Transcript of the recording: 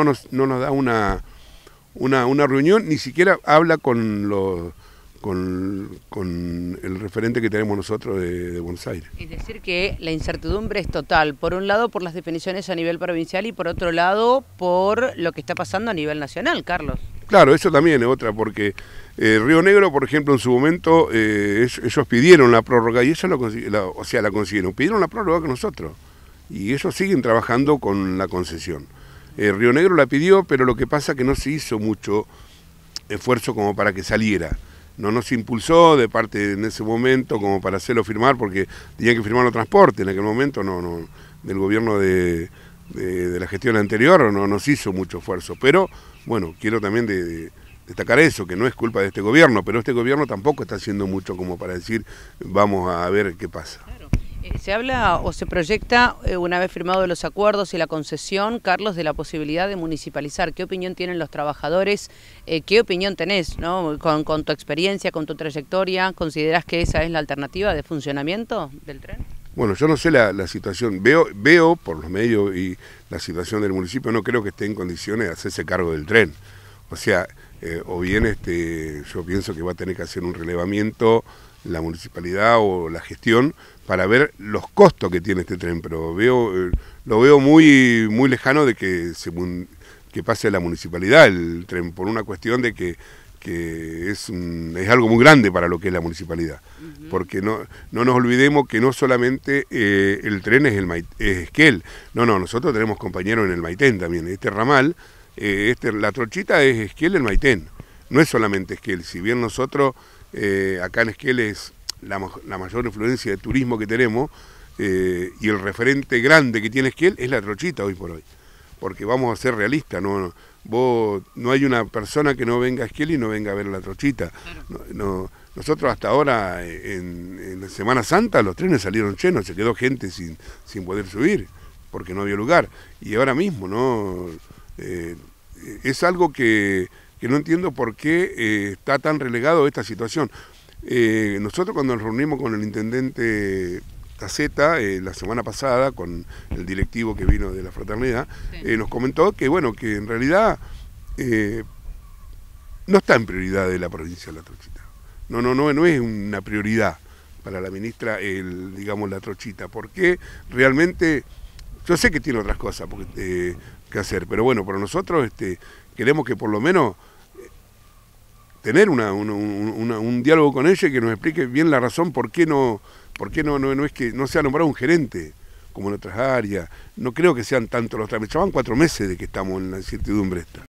No nos, da una, una, reunión, ni siquiera habla con, los, con, el referente que tenemos nosotros de, Buenos Aires. Es decir, que la incertidumbre es total, por un lado por las definiciones a nivel provincial y por otro lado por lo que está pasando a nivel nacional, Carlos. Claro, eso también es otra, porque eh, Río Negro, por ejemplo, en su momento eh, ellos pidieron la prórroga y ellos lo la, o sea, la consiguieron, pidieron la prórroga con nosotros y ellos siguen trabajando con la concesión. Eh, Río Negro la pidió, pero lo que pasa es que no se hizo mucho esfuerzo como para que saliera. No nos impulsó de parte en ese momento como para hacerlo firmar, porque tenían que firmar los transportes, En aquel momento no, no del gobierno de, la gestión anterior no nos hizo mucho esfuerzo. Pero bueno, quiero también destacar eso, que no es culpa de este gobierno, pero este gobierno tampoco está haciendo mucho como para decir vamos a ver qué pasa. Eh, se habla o se proyecta, eh, una vez firmados los acuerdos y la concesión, Carlos, de la posibilidad de municipalizar. ¿Qué opinión tienen los trabajadores? Eh, ¿Qué opinión tenés ¿no? con, tu experiencia, con tu trayectoria? ¿Considerás que esa es la alternativa de funcionamiento del tren? Bueno, yo no sé la, situación, veo, veo por los medios y la situación del municipio, no creo que esté en condiciones de hacerse cargo del tren. O sea, o bien este, yo pienso que va a tener que hacer un relevamiento la municipalidad o la gestión para ver los costos que tiene este tren, pero veo, eh, lo veo muy, muy lejano de que, se, que pase la municipalidad el tren, por una cuestión de que, es, es algo muy grande para lo que es la municipalidad, porque no, no nos olvidemos que no solamente eh, el tren es, el Esquel, no, no, nosotros tenemos compañeros en el Maitén también, este ramal, eh, este, la trochita es Esquel el Maitén, no es solamente Esquel, si bien nosotros eh, acá en Esquel es la, mayor influencia de turismo que tenemos eh, y el referente grande que tiene Esquel es la trochita hoy por hoy, porque vamos a ser realistas, no, no hay una persona que no venga a Esquel y no venga a ver la trochita. nosotros hasta ahora, en, la Semana Santa, los trenes salieron llenos, se quedó gente sin, sin poder subir, porque no había lugar. Y ahora mismo, ¿no? Eh, es algo que que no entiendo por qué eh, está tan relegado esta situación. Eh, nosotros cuando nos reunimos con el intendente Taceta, eh, la semana pasada, con el directivo que vino de la fraternidad, nos comentó que bueno, que en realidad no está en prioridad de la provincia de La Trochita. No, no, no, no es una prioridad para la ministra el, digamos, la trochita, porque realmente, yo sé que tiene otras cosas que hacer, pero bueno, para nosotros este, queremos que por lo menos tener una, un diálogo con ella que nos explique bien la razón por qué no, por qué no, no, no es que no se ha nombrado un gerente como en otras áreas. No creo que sean tanto los trámites. Ya cuatro meses de que estamos en la incertidumbre esta.